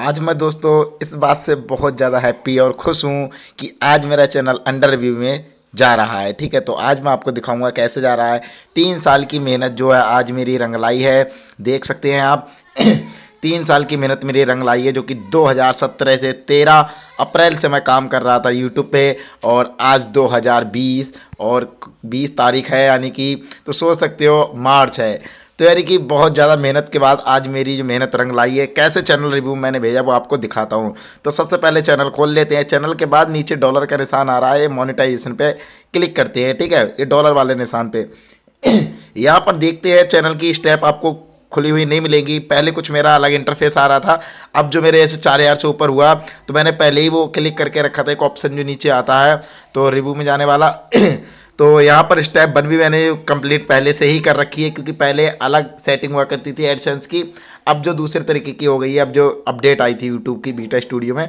आज मैं दोस्तों इस बात से बहुत ज़्यादा हैप्पी और खुश हूँ कि आज मेरा चैनल अंडर रिव्यू में जा रहा है ठीक है तो आज मैं आपको दिखाऊंगा कैसे जा रहा है तीन साल की मेहनत जो है आज मेरी रंगलाई है देख सकते हैं आप तीन साल की मेहनत मेरी रंग लाई है जो कि 2017 से 13 अप्रैल से मैं काम कर रहा था यूट्यूब पे और आज 2020 और 20 तारीख है यानी कि तो सोच सकते हो मार्च है तो यार कि बहुत ज़्यादा मेहनत के बाद आज मेरी जो मेहनत रंग लाई है कैसे चैनल रिव्यू मैंने भेजा वो आपको दिखाता हूँ तो सबसे पहले चैनल खोल लेते हैं चैनल के बाद नीचे डॉलर का निशान आ रहा है मोनिटाइजेशन पर क्लिक करते हैं ठीक है ये डॉलर वाले निशान पर यहाँ पर देखते हैं चैनल की स्टेप आपको खुली हुई नहीं मिलेगी पहले कुछ मेरा अलग इंटरफेस आ रहा था अब जो मेरे ऐसे चार हज़ार से ऊपर हुआ तो मैंने पहले ही वो क्लिक करके रखा था एक ऑप्शन जो नीचे आता है तो रिव्यू में जाने वाला तो यहाँ पर स्टेप वन भी मैंने कंप्लीट पहले से ही कर रखी है क्योंकि पहले अलग सेटिंग हुआ करती थी एडसेंस की अब जो दूसरे तरीके की हो गई है अब जो अपडेट आई थी यूट्यूब की बीटा स्टूडियो में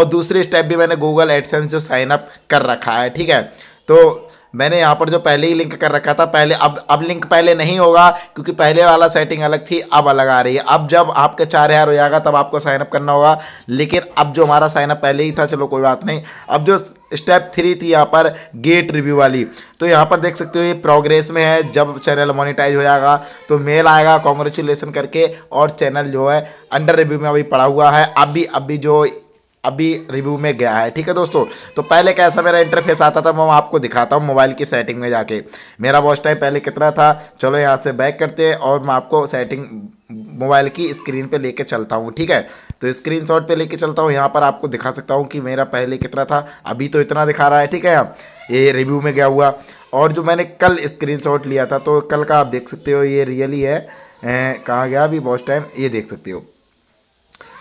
और दूसरे स्टेप भी मैंने गूगल एडसेंस जो साइनअप कर रखा है ठीक है तो मैंने यहाँ पर जो पहले ही लिंक कर रखा था पहले अब अब लिंक पहले नहीं होगा क्योंकि पहले वाला सेटिंग अलग थी अब अलग आ रही है अब जब आपका चार हज़ार हो जाएगा तब आपको साइनअप करना होगा लेकिन अब जो हमारा साइनअप पहले ही था चलो कोई बात नहीं अब जो स्टेप थ्री थी यहाँ पर गेट रिव्यू वाली तो यहाँ पर देख सकते हो ये प्रोग्रेस में है जब चैनल मोनिटाइज हो जाएगा तो मेल आएगा कॉन्ग्रेचुलेसन करके और चैनल जो है अंडर रिव्यू में अभी पड़ा हुआ है अब भी अब भी जो अभी रिव्यू में गया है ठीक है दोस्तों तो पहले कैसा मेरा इंटरफेस आता था मैं आपको दिखाता हूँ मोबाइल की सेटिंग में जाके मेरा वॉच टाइम पहले कितना था चलो यहाँ से बैक करते हैं और मैं आपको सेटिंग मोबाइल की स्क्रीन पे लेके चलता हूँ ठीक है तो स्क्रीन शॉट पर लेके चलता हूँ यहाँ पर आपको दिखा सकता हूँ कि मेरा पहले कितना था अभी तो इतना दिखा रहा है ठीक है ये रिव्यू में गया हुआ और जो मैंने कल स्क्रीन लिया था तो कल का आप देख सकते हो ये रियली है कहाँ गया अभी वॉच टाइम ये देख सकते हो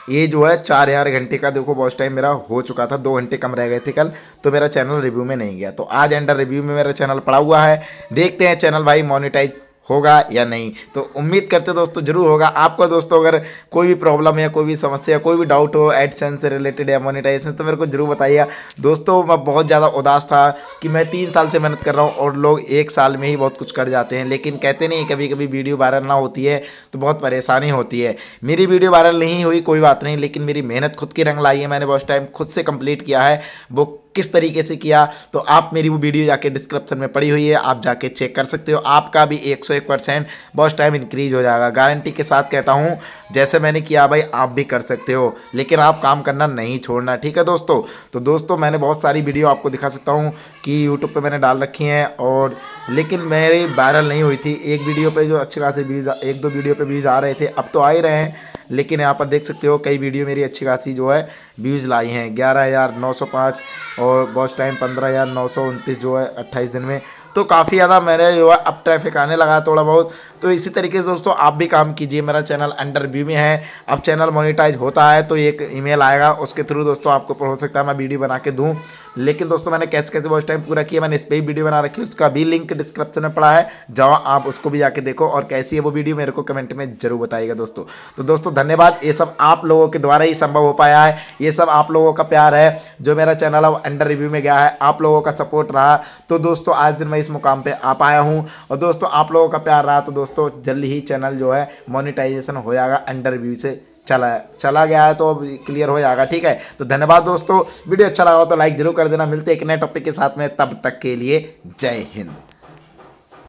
ये जो है चार यार घंटे का देखो बॉस टाइम मेरा हो चुका था दो घंटे कम रह गए थे कल तो मेरा चैनल रिव्यू में नहीं गया तो आज अंडर रिव्यू में मेरा चैनल पड़ा हुआ है देखते हैं चैनल भाई मोनिटाइज होगा या नहीं तो उम्मीद करते दोस्तों जरूर होगा आपका दोस्तों अगर कोई भी प्रॉब्लम है कोई भी समस्या कोई भी डाउट हो एडसेंस से रिलेटेड या मोनिटाइजेशन तो मेरे को जरूर बताइए दोस्तों मैं बहुत ज़्यादा उदास था कि मैं तीन साल से मेहनत कर रहा हूँ और लोग एक साल में ही बहुत कुछ कर जाते हैं लेकिन कहते नहीं कभी कभी वीडियो वायरल ना होती है तो बहुत परेशानी होती है मेरी वीडियो वायरल नहीं हुई कोई बात नहीं लेकिन मेरी मेहनत खुद की रंग लाई है मैंने बहुत टाइम खुद से कम्प्लीट किया है बुक किस तरीके से किया तो आप मेरी वो वीडियो जाके डिस्क्रिप्शन में पड़ी हुई है आप जाके चेक कर सकते हो आपका भी 101 परसेंट बॉस टाइम इंक्रीज हो जाएगा गारंटी के साथ कहता हूँ जैसे मैंने किया भाई आप भी कर सकते हो लेकिन आप काम करना नहीं छोड़ना ठीक है दोस्तों तो दोस्तों मैंने बहुत सारी वीडियो आपको दिखा सकता हूँ कि यूट्यूब पर मैंने डाल रखी हैं और लेकिन मेरी वायरल नहीं हुई थी एक वीडियो पर जो अच्छे खासे व्यूज़ एक दो वीडियो पर व्यूज़ आ रहे थे अब तो आ ही रहे हैं लेकिन यहाँ पर देख सकते हो कई वीडियो मेरी अच्छी खासी जो है व्यूज़ लाई हैं ग्यारह हज़ार नौ सौ पाँच और बॉस टाइम पंद्रह हज़ार नौ सौ उनतीस जो है अट्ठाईस दिन में तो काफ़ी ज़्यादा मेरे जो है अब ट्रैफिक आने लगा थोड़ा बहुत तो इसी तरीके से दोस्तों आप भी काम कीजिए मेरा चैनल अंडर व्यू में है अब चैनल मोनिटाइज होता है तो एक ईमेल आएगा उसके थ्रू दोस्तों आपको हो सकता है मैं वीडियो बना के दूँ लेकिन दोस्तों मैंने कैसे कैसे बहुत टाइम पूरा किया मैंने इस पर ही वीडियो बना रखी उसका भी लिंक डिस्क्रिप्शन में पड़ा है जाओ आप उसको भी जाके देखो और कैसी है वो वीडियो मेरे को कमेंट में जरूर बताइएगा दोस्तों तो दोस्तों धन्यवाद ये सब आप लोगों के द्वारा ही संभव हो पाया है ये सब आप लोगों का प्यार है जो मेरा चैनल है वो अंडर रिव्यू में गया है आप लोगों का सपोर्ट रहा तो दोस्तों आज दिन मैं इस मुकाम पे आ पाया हूँ और दोस्तों आप लोगों का प्यार रहा तो दोस्तों जल्द ही चैनल जो है मोनिटाइजेशन हो जाएगा अंडर व्यू से चला चला गया है तो अब क्लियर हो जाएगा ठीक है तो धन्यवाद दोस्तों वीडियो अच्छा लगा हो तो लाइक जरूर कर देना मिलते एक नए टॉपिक के साथ में तब तक के लिए जय हिंद